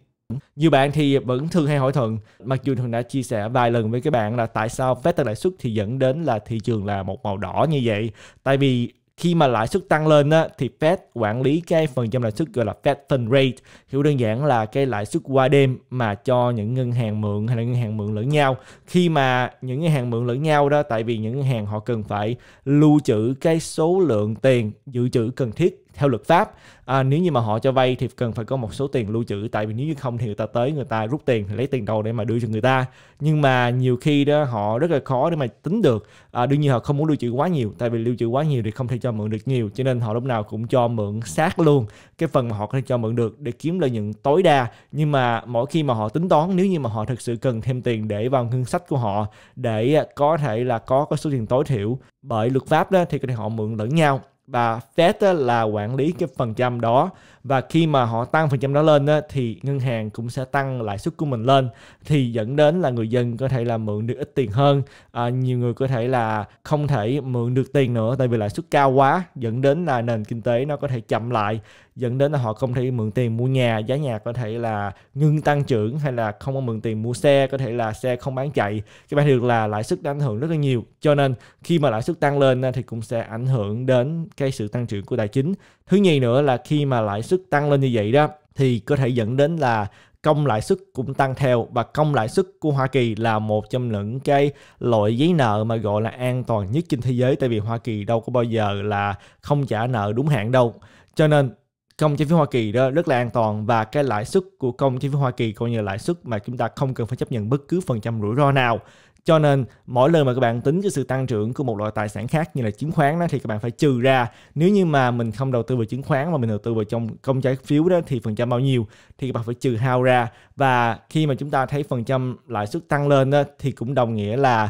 Nhiều bạn thì vẫn thường hay hỏi Thuận, mặc dù Thuận đã chia sẻ vài lần với các bạn là tại sao phép tăng lãi suất thì dẫn đến là thị trường là một màu đỏ như vậy. Tại vì khi mà lãi suất tăng lên á, thì Fed quản lý cái phần trăm lãi suất gọi là Fed Fund Rate hiểu đơn giản là cái lãi suất qua đêm mà cho những ngân hàng mượn hay là ngân hàng mượn lẫn nhau khi mà những ngân hàng mượn lẫn nhau đó tại vì những ngân hàng họ cần phải lưu trữ cái số lượng tiền dự trữ cần thiết theo luật pháp à, nếu như mà họ cho vay thì cần phải có một số tiền lưu trữ tại vì nếu như không thì người ta tới người ta rút tiền lấy tiền đầu để mà đưa cho người ta nhưng mà nhiều khi đó họ rất là khó để mà tính được à, đương nhiên họ không muốn lưu trữ quá nhiều tại vì lưu trữ quá nhiều thì không thể cho mượn được nhiều cho nên họ lúc nào cũng cho mượn sát luôn cái phần mà họ có thể cho mượn được để kiếm lợi nhuận tối đa nhưng mà mỗi khi mà họ tính toán nếu như mà họ thực sự cần thêm tiền để vào ngân sách của họ để có thể là có cái số tiền tối thiểu bởi luật pháp đó thì có thể họ mượn lẫn nhau và Fed là quản lý cái phần trăm đó và khi mà họ tăng phần trăm đó lên á, thì ngân hàng cũng sẽ tăng lãi suất của mình lên thì dẫn đến là người dân có thể là mượn được ít tiền hơn à, nhiều người có thể là không thể mượn được tiền nữa tại vì lãi suất cao quá dẫn đến là nền kinh tế nó có thể chậm lại dẫn đến là họ không thể mượn tiền mua nhà giá nhà có thể là ngưng tăng trưởng hay là không có mượn tiền mua xe có thể là xe không bán chạy các bạn được là lãi suất đã ảnh hưởng rất là nhiều cho nên khi mà lãi suất tăng lên thì cũng sẽ ảnh hưởng đến cái sự tăng trưởng của tài chính thứ nhì nữa là khi mà lãi suất suất tăng lên như vậy đó thì có thể dẫn đến là công lãi suất cũng tăng theo và công lãi suất của Hoa Kỳ là một trong những cái loại giấy nợ mà gọi là an toàn nhất trên thế giới tại vì Hoa Kỳ đâu có bao giờ là không trả nợ đúng hạn đâu. Cho nên công trái phiếu Hoa Kỳ đó rất là an toàn và cái lãi suất của công trái phiếu Hoa Kỳ coi như lãi suất mà chúng ta không cần phải chấp nhận bất cứ phần trăm rủi ro nào. Cho nên mỗi lần mà các bạn tính cho sự tăng trưởng của một loại tài sản khác như là chứng khoán đó thì các bạn phải trừ ra nếu như mà mình không đầu tư vào chứng khoán mà mình đầu tư vào trong công trái phiếu đó thì phần trăm bao nhiêu thì các bạn phải trừ hao ra và khi mà chúng ta thấy phần trăm lãi suất tăng lên đó thì cũng đồng nghĩa là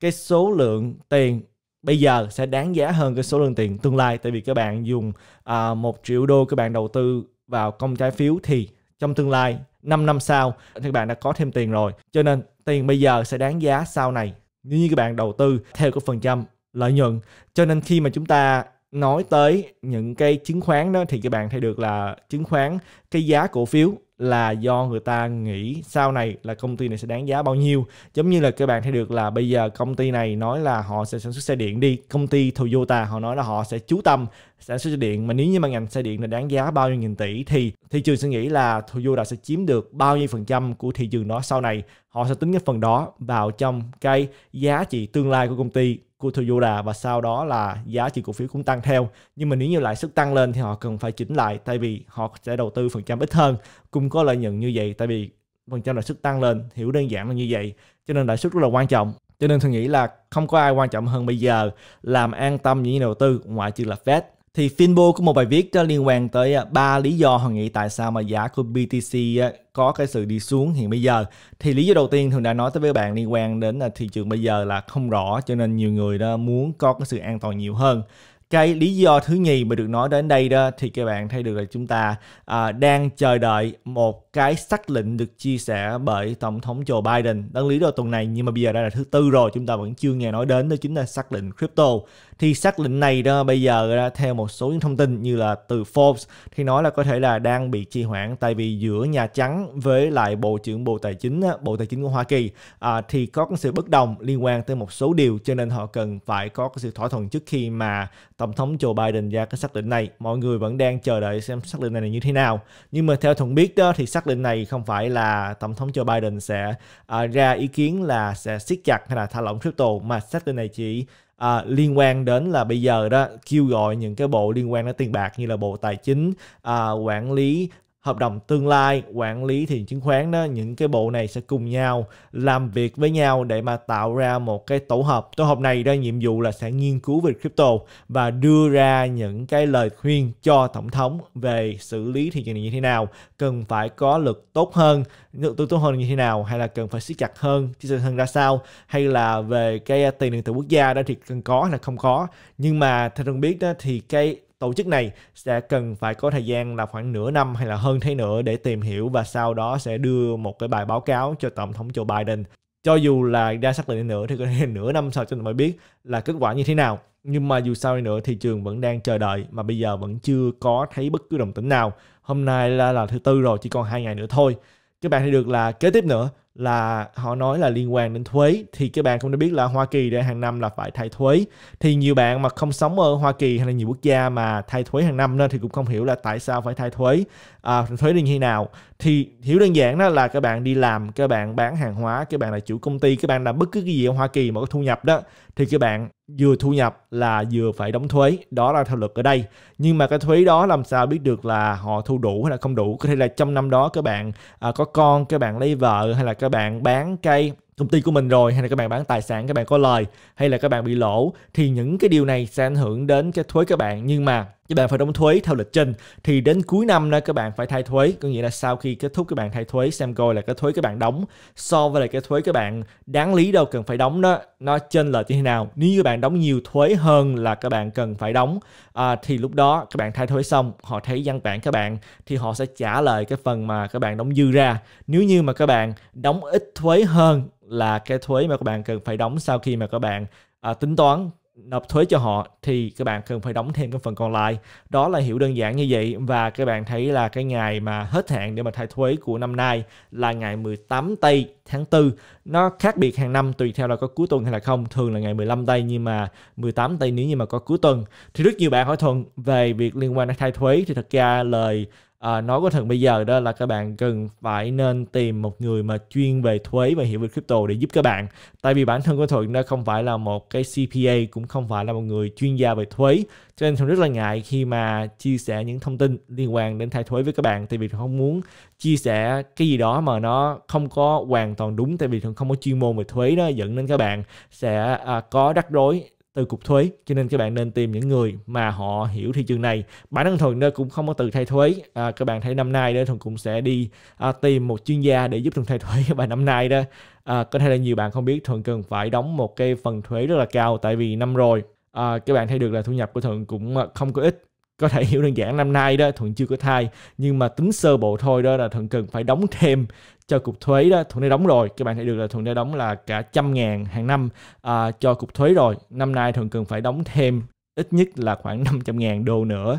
cái số lượng tiền bây giờ sẽ đáng giá hơn cái số lượng tiền tương lai tại vì các bạn dùng uh, triệu đô các bạn đầu tư vào công trái phiếu thì trong tương lai 5 năm sau thì các bạn đã có thêm tiền rồi cho nên tiền bây giờ sẽ đáng giá sau này nếu như các bạn đầu tư theo cái phần trăm lợi nhuận cho nên khi mà chúng ta nói tới những cái chứng khoán đó thì các bạn thấy được là chứng khoán cái giá cổ phiếu là do người ta nghĩ sau này là công ty này sẽ đáng giá bao nhiêu giống như là các bạn thấy được là bây giờ công ty này nói là họ sẽ sản xuất xe điện đi công ty Toyota họ nói là họ sẽ chú tâm sản xuất xe điện mà nếu như mà ngành xe điện là đáng giá bao nhiêu nghìn tỷ thì thị trường sẽ nghĩ là Toyota sẽ chiếm được bao nhiêu phần trăm của thị trường đó sau này họ sẽ tính cái phần đó vào trong cái giá trị tương lai của công ty của Toyota và sau đó là giá trị cổ phiếu cũng tăng theo. Nhưng mà nếu như lãi suất tăng lên thì họ cần phải chỉnh lại tại vì họ sẽ đầu tư phần trăm ít hơn, cũng có lợi nhuận như vậy tại vì phần trăm lãi suất tăng lên, hiểu đơn giản là như vậy. Cho nên lãi suất rất là quan trọng. Cho nên tôi nghĩ là không có ai quan trọng hơn bây giờ làm an tâm những nhà đầu tư ngoại trừ là Fed thì Finbo có một bài viết liên quan tới à, ba lý do họ nghĩ tại sao mà giá của BTC à, có cái sự đi xuống hiện bây giờ. Thì lý do đầu tiên thường đã nói tới với bạn liên quan đến là thị trường bây giờ là không rõ cho nên nhiều người đó muốn có cái sự an toàn nhiều hơn cái lý do thứ nhì mà được nói đến đây đó thì các bạn thấy được là chúng ta à, đang chờ đợi một cái xác lệnh được chia sẻ bởi tổng thống Joe Biden đăng lý đó tuần này nhưng mà bây giờ đã là thứ tư rồi chúng ta vẫn chưa nghe nói đến đó chính là xác lệnh crypto thì xác lệnh này đó bây giờ đó, theo một số những thông tin như là từ Forbes thì nói là có thể là đang bị trì hoãn tại vì giữa Nhà Trắng với lại Bộ trưởng Bộ Tài chính Bộ Tài chính của Hoa Kỳ à, thì có sự bất đồng liên quan tới một số điều cho nên họ cần phải có sự thỏa thuận trước khi mà Tổng thống Joe Biden ra cái xác định này. Mọi người vẫn đang chờ đợi xem xác định này là như thế nào. Nhưng mà theo Thuận biết đó thì xác định này không phải là Tổng thống Joe Biden sẽ uh, ra ý kiến là sẽ siết chặt hay là thả lỏng crypto mà xác định này chỉ à, liên quan đến là bây giờ đó kêu gọi những cái bộ liên quan đến tiền bạc như là bộ tài chính à, quản lý hợp đồng tương lai, quản lý thị trường chứng khoán đó, những cái bộ này sẽ cùng nhau làm việc với nhau để mà tạo ra một cái tổ hợp. Tổ hợp này đó nhiệm vụ là sẽ nghiên cứu về crypto và đưa ra những cái lời khuyên cho tổng thống về xử lý thị trường này như thế nào, cần phải có lực tốt hơn, lực tốt hơn như thế nào hay là cần phải siết chặt hơn, siết chặt hơn ra sao hay là về cái tiền điện tử quốc gia đó thì cần có hay là không có. Nhưng mà theo tôi biết đó thì cái tổ chức này sẽ cần phải có thời gian là khoảng nửa năm hay là hơn thế nữa để tìm hiểu và sau đó sẽ đưa một cái bài báo cáo cho tổng thống Joe Biden cho dù là ra xác định nữa thì có thể nửa năm sau chúng ta mới biết là kết quả như thế nào nhưng mà dù sao đi nữa thị trường vẫn đang chờ đợi mà bây giờ vẫn chưa có thấy bất cứ đồng tính nào hôm nay là, là thứ tư rồi chỉ còn hai ngày nữa thôi các bạn thấy được là kế tiếp nữa là họ nói là liên quan đến thuế thì các bạn cũng đã biết là Hoa Kỳ để hàng năm là phải thay thuế thì nhiều bạn mà không sống ở Hoa Kỳ hay là nhiều quốc gia mà thay thuế hàng năm nên thì cũng không hiểu là tại sao phải thay thuế à, thuế là như thế nào thì hiểu đơn giản đó là các bạn đi làm các bạn bán hàng hóa các bạn là chủ công ty các bạn làm bất cứ cái gì ở Hoa Kỳ mà có thu nhập đó thì các bạn vừa thu nhập là vừa phải đóng thuế đó là theo luật ở đây nhưng mà cái thuế đó làm sao biết được là họ thu đủ hay là không đủ có thể là trong năm đó các bạn à, có con các bạn lấy vợ hay là các bạn bán cây công ty của mình rồi hay là các bạn bán tài sản các bạn có lời hay là các bạn bị lỗ thì những cái điều này sẽ ảnh hưởng đến cái thuế các bạn nhưng mà các bạn phải đóng thuế theo lịch trình thì đến cuối năm đó các bạn phải thay thuế có nghĩa là sau khi kết thúc các bạn thay thuế xem coi là cái thuế các bạn đóng so với lại cái thuế các bạn đáng lý đâu cần phải đóng đó nó trên lệch như thế nào nếu như bạn đóng nhiều thuế hơn là các bạn cần phải đóng à, thì lúc đó các bạn thay thuế xong họ thấy văn bản các bạn thì họ sẽ trả lại cái phần mà các bạn đóng dư ra nếu như mà các bạn đóng ít thuế hơn là cái thuế mà các bạn cần phải đóng sau khi mà các bạn à, tính toán nộp thuế cho họ thì các bạn cần phải đóng thêm cái phần còn lại đó là hiểu đơn giản như vậy và các bạn thấy là cái ngày mà hết hạn để mà thay thuế của năm nay là ngày 18 tây tháng 4 nó khác biệt hàng năm tùy theo là có cuối tuần hay là không thường là ngày 15 tây nhưng mà 18 tây nếu như mà có cuối tuần thì rất nhiều bạn hỏi thuận về việc liên quan đến thay thuế thì thật ra lời à, nói của thật bây giờ đó là các bạn cần phải nên tìm một người mà chuyên về thuế và hiểu về crypto để giúp các bạn tại vì bản thân của thuận nó không phải là một cái cpa cũng không phải là một người chuyên gia về thuế cho nên thuận rất là ngại khi mà chia sẻ những thông tin liên quan đến thay thuế với các bạn tại vì thuận không muốn chia sẻ cái gì đó mà nó không có hoàn toàn đúng tại vì thuận không có chuyên môn về thuế đó dẫn đến các bạn sẽ à, có rắc rối từ cục thuế cho nên các bạn nên tìm những người mà họ hiểu thị trường này bản thân thuận nó cũng không có từ thay thuế à, các bạn thấy năm nay đó thuận cũng sẽ đi à, tìm một chuyên gia để giúp thuận thay thuế và năm nay đó à, có thể là nhiều bạn không biết thuận cần phải đóng một cái phần thuế rất là cao tại vì năm rồi à, các bạn thấy được là thu nhập của thuận cũng à, không có ít có thể hiểu đơn giản năm nay đó thuận chưa có thai nhưng mà tính sơ bộ thôi đó là thuận cần phải đóng thêm cho cục thuế đó thuận đã đóng rồi các bạn thấy được là thuận đã đóng là cả trăm ngàn hàng năm à, cho cục thuế rồi năm nay thuận cần phải đóng thêm ít nhất là khoảng 500 ngàn đô nữa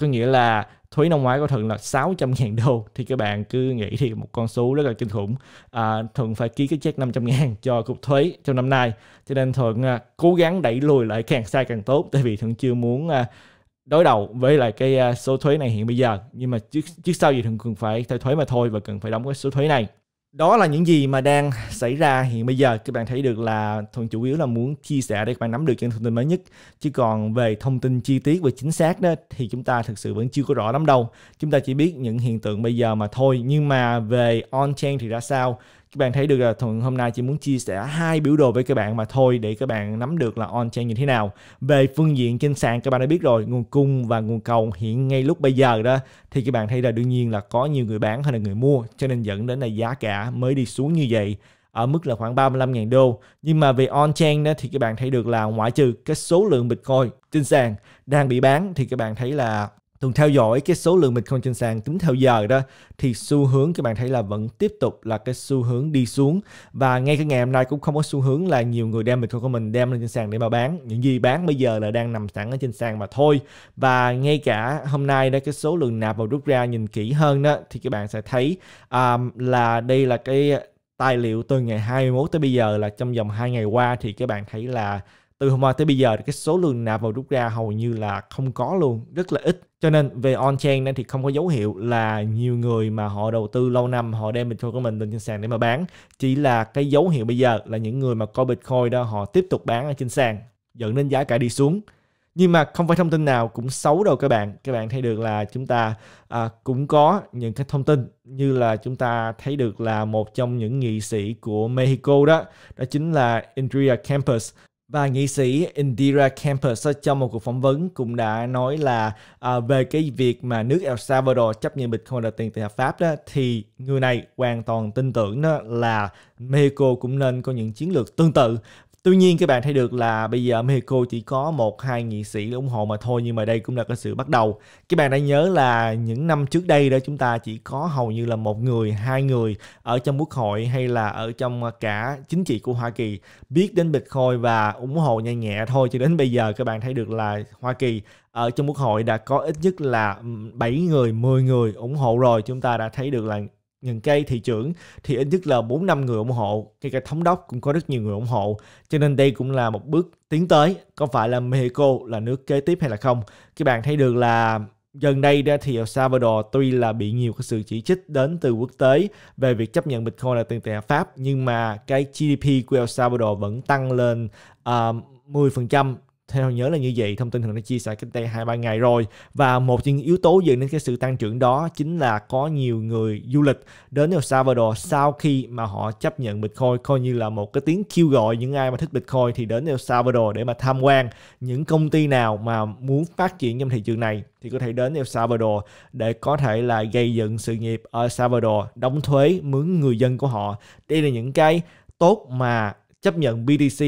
có nghĩa là thuế năm ngoái của thuận là 600 ngàn đô thì các bạn cứ nghĩ thì một con số rất là kinh khủng à, thuận phải ký cái check 500 ngàn cho cục thuế trong năm nay cho nên thuận à, cố gắng đẩy lùi lại càng xa càng tốt tại vì thuận chưa muốn à, đối đầu với lại cái à, số thuế này hiện bây giờ nhưng mà trước trước sau gì thường cần phải theo thuế mà thôi và cần phải đóng cái số thuế này đó là những gì mà đang xảy ra hiện bây giờ các bạn thấy được là thuần chủ yếu là muốn chia sẻ để các bạn nắm được những thông tin mới nhất chứ còn về thông tin chi tiết và chính xác đó thì chúng ta thực sự vẫn chưa có rõ lắm đâu chúng ta chỉ biết những hiện tượng bây giờ mà thôi nhưng mà về on chain thì ra sao các bạn thấy được là thuận hôm nay chỉ muốn chia sẻ hai biểu đồ với các bạn mà thôi để các bạn nắm được là on chain như thế nào về phương diện trên sàn các bạn đã biết rồi nguồn cung và nguồn cầu hiện ngay lúc bây giờ đó thì các bạn thấy là đương nhiên là có nhiều người bán hay là người mua cho nên dẫn đến là giá cả mới đi xuống như vậy ở mức là khoảng 35.000 đô. Nhưng mà về on-chain đó thì các bạn thấy được là ngoại trừ cái số lượng Bitcoin trên sàn đang bị bán thì các bạn thấy là Tuần theo dõi cái số lượng Bitcoin trên sàn tính theo giờ đó thì xu hướng các bạn thấy là vẫn tiếp tục là cái xu hướng đi xuống và ngay cái ngày hôm nay cũng không có xu hướng là nhiều người đem Bitcoin của mình đem lên trên sàn để mà bán. Những gì bán bây giờ là đang nằm sẵn ở trên sàn mà thôi. Và ngay cả hôm nay đó cái số lượng nạp vào rút ra nhìn kỹ hơn đó thì các bạn sẽ thấy um, là đây là cái tài liệu từ ngày 21 tới bây giờ là trong vòng 2 ngày qua thì các bạn thấy là từ hôm qua tới bây giờ cái số lượng nạp vào rút ra hầu như là không có luôn rất là ít cho nên về on chain nên thì không có dấu hiệu là nhiều người mà họ đầu tư lâu năm họ đem bitcoin của mình lên trên sàn để mà bán chỉ là cái dấu hiệu bây giờ là những người mà coi bitcoin đó họ tiếp tục bán ở trên sàn dẫn đến giá cả đi xuống nhưng mà không phải thông tin nào cũng xấu đâu các bạn các bạn thấy được là chúng ta à, cũng có những cái thông tin như là chúng ta thấy được là một trong những nghị sĩ của Mexico đó đó chính là Andrea Campos và nghị sĩ Indira Campos trong một cuộc phỏng vấn cũng đã nói là à, về cái việc mà nước El Salvador chấp nhận Bitcoin là tiền tệ hợp pháp đó thì người này hoàn toàn tin tưởng đó là Mexico cũng nên có những chiến lược tương tự Tuy nhiên các bạn thấy được là bây giờ Mexico chỉ có một hai nghị sĩ ủng hộ mà thôi nhưng mà đây cũng là cái sự bắt đầu. Các bạn đã nhớ là những năm trước đây đó chúng ta chỉ có hầu như là một người, hai người ở trong quốc hội hay là ở trong cả chính trị của Hoa Kỳ biết đến Bitcoin và ủng hộ nhanh nhẹ thôi cho đến bây giờ các bạn thấy được là Hoa Kỳ ở trong quốc hội đã có ít nhất là 7 người, 10 người ủng hộ rồi. Chúng ta đã thấy được là những cây thị trưởng thì ít nhất là 4 năm người ủng hộ, ngay cả thống đốc cũng có rất nhiều người ủng hộ. Cho nên đây cũng là một bước tiến tới, có phải là Mexico là nước kế tiếp hay là không? Các bạn thấy được là gần đây đó thì El Salvador tuy là bị nhiều cái sự chỉ trích đến từ quốc tế về việc chấp nhận Bitcoin là tiền tệ hợp pháp nhưng mà cái GDP của El Salvador vẫn tăng lên uh, ờ, 10% theo nhớ là như vậy thông tin thường đã chia sẻ cách đây hai ba ngày rồi và một trong những yếu tố dẫn đến cái sự tăng trưởng đó chính là có nhiều người du lịch đến El Salvador sau khi mà họ chấp nhận Bitcoin coi như là một cái tiếng kêu gọi những ai mà thích Bitcoin thì đến El Salvador để mà tham quan những công ty nào mà muốn phát triển trong thị trường này thì có thể đến El Salvador để có thể là gây dựng sự nghiệp ở El Salvador đóng thuế mướn người dân của họ đây là những cái tốt mà chấp nhận BTC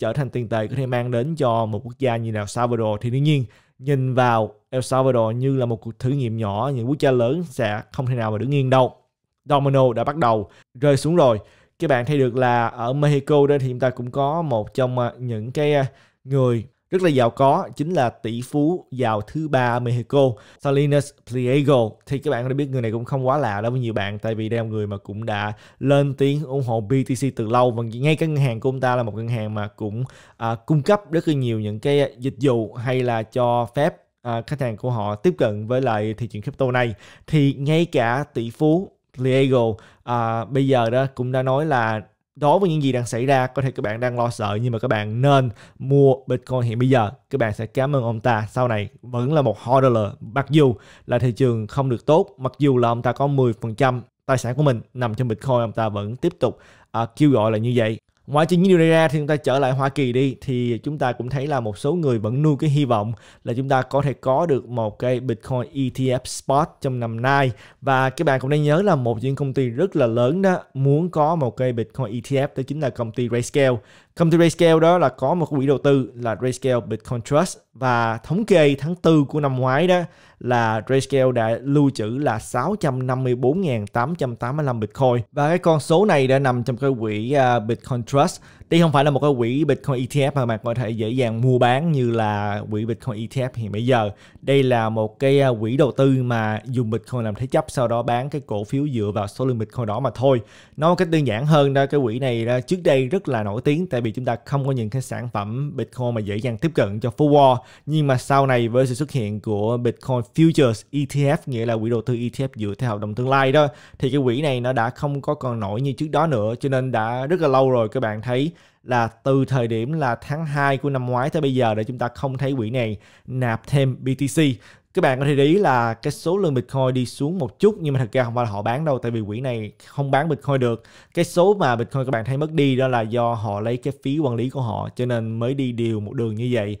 trở thành tiền tệ có thể mang đến cho một quốc gia như El Salvador thì đương nhiên nhìn vào El Salvador như là một cuộc thử nghiệm nhỏ những quốc gia lớn sẽ không thể nào mà đứng yên đâu domino đã bắt đầu rơi xuống rồi các bạn thấy được là ở Mexico đó thì chúng ta cũng có một trong à, những cái à, người rất là giàu có chính là tỷ phú giàu thứ ba Mexico Salinas Pliego thì các bạn đã biết người này cũng không quá lạ đâu với nhiều bạn tại vì đây là người mà cũng đã lên tiếng ủng hộ BTC từ lâu và ngay cái ngân hàng của ông ta là một ngân hàng mà cũng à, cung cấp rất là nhiều những cái dịch vụ hay là cho phép à, khách hàng của họ tiếp cận với lại thị trường crypto này thì ngay cả tỷ phú Pliego à, bây giờ đó cũng đã nói là đối với những gì đang xảy ra có thể các bạn đang lo sợ nhưng mà các bạn nên mua Bitcoin hiện bây giờ các bạn sẽ cảm ơn ông ta sau này vẫn là một hodler mặc dù là thị trường không được tốt mặc dù là ông ta có 10% tài sản của mình nằm trong Bitcoin ông ta vẫn tiếp tục uh, kêu gọi là như vậy Ngoại trừ những điều này ra thì chúng ta trở lại Hoa Kỳ đi thì chúng ta cũng thấy là một số người vẫn nuôi cái hy vọng là chúng ta có thể có được một cái Bitcoin ETF spot trong năm nay và các bạn cũng nên nhớ là một những công ty rất là lớn đó muốn có một cái Bitcoin ETF đó chính là công ty RayScale Công ty Grayscale đó là có một quỹ đầu tư là Grayscale Bitcoin Trust và thống kê tháng 4 của năm ngoái đó là Grayscale đã lưu trữ là 654.885 Bitcoin và cái con số này đã nằm trong cái quỹ à, Bitcoin Trust đây không phải là một cái quỹ Bitcoin ETF mà bạn có thể dễ dàng mua bán như là quỹ Bitcoin ETF hiện bây giờ. Đây là một cái à, quỹ đầu tư mà dùng Bitcoin làm thế chấp sau đó bán cái cổ phiếu dựa vào số lượng Bitcoin đó mà thôi. Nói một cách đơn giản hơn đó, cái quỹ này trước đây rất là nổi tiếng tại vì chúng ta không có những cái sản phẩm Bitcoin mà dễ dàng tiếp cận cho phố Wall. Nhưng mà sau này với sự xuất hiện của Bitcoin Futures ETF nghĩa là quỹ đầu tư ETF dựa theo hợp đồng tương lai đó thì cái quỹ này nó đã không có còn nổi như trước đó nữa cho nên đã rất là lâu rồi các bạn thấy là từ thời điểm là tháng 2 của năm ngoái tới bây giờ để chúng ta không thấy quỹ này nạp thêm BTC các bạn có thể để ý là cái số lượng Bitcoin đi xuống một chút nhưng mà thật ra không phải là họ bán đâu tại vì quỹ này không bán Bitcoin được cái số mà Bitcoin các bạn thấy mất đi đó là do họ lấy cái phí quản lý của họ cho nên mới đi điều một đường như vậy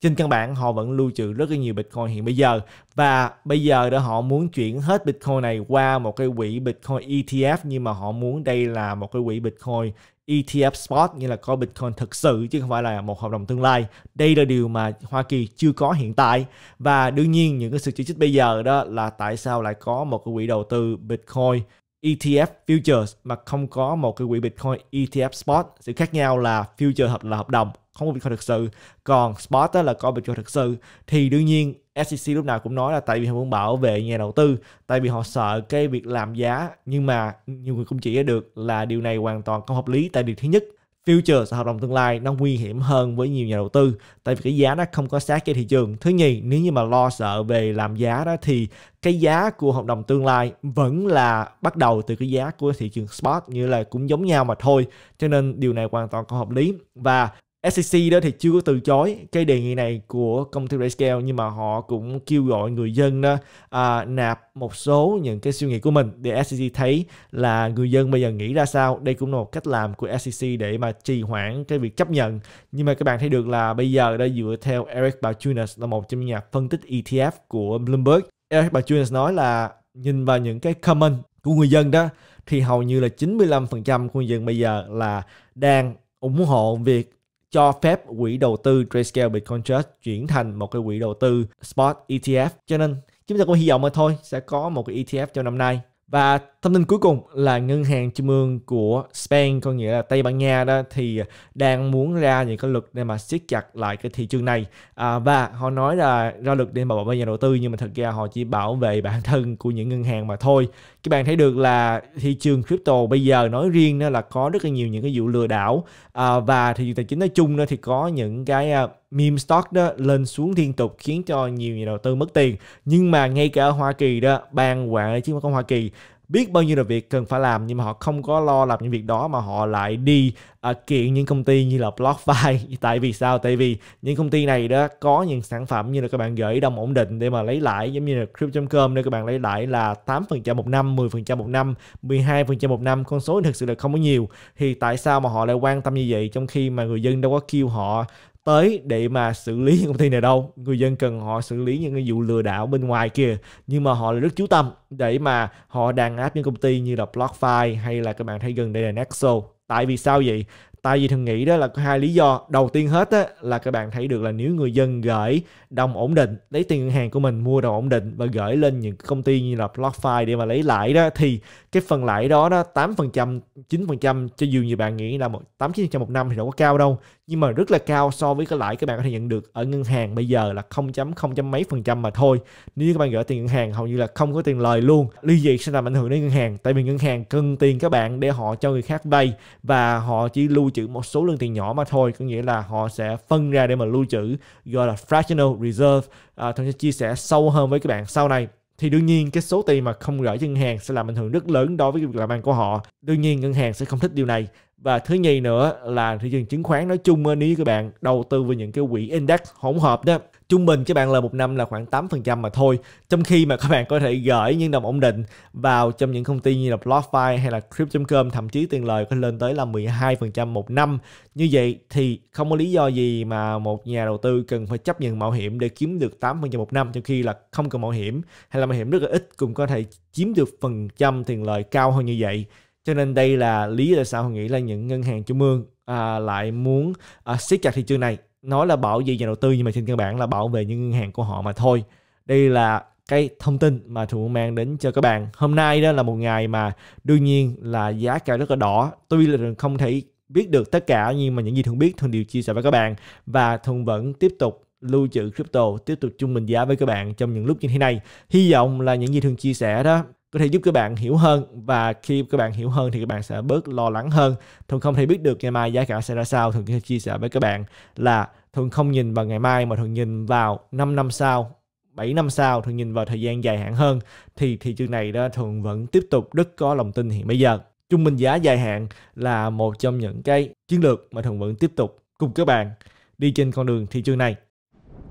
trên căn bản họ vẫn lưu trữ rất là nhiều Bitcoin hiện bây giờ và bây giờ đó họ muốn chuyển hết Bitcoin này qua một cái quỹ Bitcoin ETF nhưng mà họ muốn đây là một cái quỹ Bitcoin ETF spot nghĩa là có Bitcoin thực sự chứ không phải là một hợp đồng tương lai. Đây là điều mà Hoa Kỳ chưa có hiện tại và đương nhiên những cái sự chỉ trích bây giờ đó là tại sao lại có một cái quỹ đầu tư Bitcoin ETF futures mà không có một cái quỹ Bitcoin ETF spot. Sự khác nhau là future hợp là hợp đồng, không có Bitcoin thực sự. Còn spot đó là có Bitcoin thực sự. Thì đương nhiên SEC lúc nào cũng nói là tại vì họ muốn bảo vệ nhà đầu tư, tại vì họ sợ cái việc làm giá. Nhưng mà nhiều người cũng chỉ được là điều này hoàn toàn không hợp lý. Tại vì thứ nhất future hợp đồng tương lai nó nguy hiểm hơn với nhiều nhà đầu tư tại vì cái giá nó không có sát cái thị trường thứ nhì nếu như mà lo sợ về làm giá đó thì cái giá của hợp đồng tương lai vẫn là bắt đầu từ cái giá của thị trường spot như là cũng giống nhau mà thôi cho nên điều này hoàn toàn có hợp lý và SEC đó thì chưa có từ chối cái đề nghị này của công ty Grayscale nhưng mà họ cũng kêu gọi người dân đó à, nạp một số những cái suy nghĩ của mình để SEC thấy là người dân bây giờ nghĩ ra sao. Đây cũng là một cách làm của SEC để mà trì hoãn cái việc chấp nhận. Nhưng mà các bạn thấy được là bây giờ đã dựa theo Eric Bauchunas là một trong những nhà phân tích ETF của Bloomberg. Eric Bauchunas nói là nhìn vào những cái comment của người dân đó thì hầu như là 95% của người dân bây giờ là đang ủng hộ việc cho phép quỹ đầu tư Grayscale Bitcoin Trust chuyển thành một cái quỹ đầu tư spot ETF. Cho nên chúng ta cũng hy vọng mà thôi sẽ có một cái ETF trong năm nay và thông tin cuối cùng là ngân hàng trung ương của Spain có nghĩa là Tây Ban Nha đó thì đang muốn ra những cái luật để mà siết chặt lại cái thị trường này à, và họ nói là ra luật để mà bảo vệ nhà đầu tư nhưng mà thật ra họ chỉ bảo vệ bản thân của những ngân hàng mà thôi các bạn thấy được là thị trường crypto bây giờ nói riêng đó là có rất là nhiều những cái vụ lừa đảo à, và thị trường tài chính nói chung đó thì có những cái à, meme stock đó lên xuống liên tục khiến cho nhiều nhà đầu tư mất tiền nhưng mà ngay cả ở Hoa Kỳ đó ban quản lý chứng khoán Hoa Kỳ biết bao nhiêu là việc cần phải làm nhưng mà họ không có lo làm những việc đó mà họ lại đi à, kiện những công ty như là BlockFi tại vì sao tại vì những công ty này đó có những sản phẩm như là các bạn gửi đồng ổn định để mà lấy lãi giống như là Crypto.com để các bạn lấy lãi là 8% một năm 10% một năm 12% một năm con số thực sự là không có nhiều thì tại sao mà họ lại quan tâm như vậy trong khi mà người dân đâu có kêu họ tới để mà xử lý những công ty này đâu người dân cần họ xử lý những cái vụ lừa đảo bên ngoài kia nhưng mà họ là rất chú tâm để mà họ đàn áp những công ty như là BlockFi hay là các bạn thấy gần đây là Nexo tại vì sao vậy tại vì thường nghĩ đó là có hai lý do đầu tiên hết á, là các bạn thấy được là nếu người dân gửi đồng ổn định lấy tiền ngân hàng của mình mua đồng ổn định và gửi lên những công ty như là BlockFi để mà lấy lãi đó thì cái phần lãi đó đó tám phần trăm chín phần trăm cho dù như bạn nghĩ là một tám chín trăm một năm thì đâu có cao đâu nhưng mà rất là cao so với cái lãi các bạn có thể nhận được ở ngân hàng bây giờ là không chấm không chấm mấy phần trăm mà thôi nếu các bạn gửi tiền ngân hàng hầu như là không có tiền lời luôn ly gì sẽ làm ảnh hưởng đến ngân hàng tại vì ngân hàng cần tiền các bạn để họ cho người khác vay và họ chỉ lưu trữ một số lượng tiền nhỏ mà thôi có nghĩa là họ sẽ phân ra để mà lưu trữ gọi là fractional reserve à, thông sẽ chia sẻ sâu hơn với các bạn sau này thì đương nhiên cái số tiền mà không gửi cho ngân hàng sẽ làm ảnh hưởng rất lớn đối với việc làm ăn của họ đương nhiên ngân hàng sẽ không thích điều này và thứ nhì nữa là thị trường chứng khoán nói chung nếu các bạn đầu tư vào những cái quỹ index hỗn hợp đó trung bình các bạn lời một năm là khoảng 8% mà thôi trong khi mà các bạn có thể gửi những đồng ổn định vào trong những công ty như là BlockFi hay là Crypto.com thậm chí tiền lời có lên tới là 12% một năm như vậy thì không có lý do gì mà một nhà đầu tư cần phải chấp nhận mạo hiểm để kiếm được 8% một năm trong khi là không cần mạo hiểm hay là mạo hiểm rất là ít cũng có thể chiếm được phần trăm tiền lời cao hơn như vậy cho nên đây là lý tại sao Hồng nghĩ là những ngân hàng trung ương à, lại muốn à, siết chặt thị trường này nói là bảo vệ nhà đầu tư nhưng mà trên cơ bản là bảo vệ những ngân hàng của họ mà thôi đây là cái thông tin mà thường mang đến cho các bạn hôm nay đó là một ngày mà đương nhiên là giá cả rất là đỏ tuy là không thể biết được tất cả nhưng mà những gì thường biết thường đều chia sẻ với các bạn và thường vẫn tiếp tục lưu trữ crypto tiếp tục chung mình giá với các bạn trong những lúc như thế này hy vọng là những gì thường chia sẻ đó có thể giúp các bạn hiểu hơn và khi các bạn hiểu hơn thì các bạn sẽ bớt lo lắng hơn thường không thể biết được ngày mai giá cả sẽ ra sao thường chia sẻ với các bạn là thường không nhìn vào ngày mai mà thường nhìn vào 5 năm sau 7 năm sau thường nhìn vào thời gian dài hạn hơn thì thị trường này đó thường vẫn tiếp tục rất có lòng tin hiện bây giờ trung bình giá dài hạn là một trong những cái chiến lược mà thường vẫn tiếp tục cùng các bạn đi trên con đường thị trường này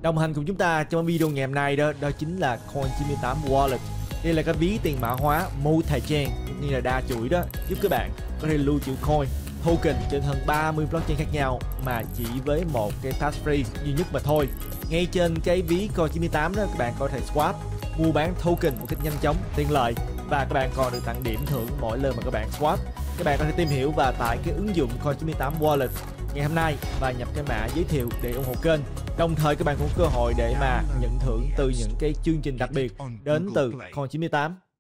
đồng hành cùng chúng ta trong video ngày hôm nay đó đó chính là coin 98 wallet đây là cái ví tiền mã hóa multi-chain như là đa chuỗi đó giúp các bạn có thể lưu trữ coin token trên hơn 30 blockchain khác nhau mà chỉ với một cái tax free duy nhất mà thôi. Ngay trên cái ví Coin 98 đó các bạn có thể swap mua bán token một cách nhanh chóng, tiện lợi và các bạn còn được tặng điểm thưởng mỗi lần mà các bạn swap. Các bạn có thể tìm hiểu và tải cái ứng dụng Coin 98 Wallet ngày hôm nay và nhập cái mã giới thiệu để ủng hộ kênh. Đồng thời các bạn cũng có cơ hội để mà nhận thưởng từ những cái chương trình đặc biệt đến từ Con 98.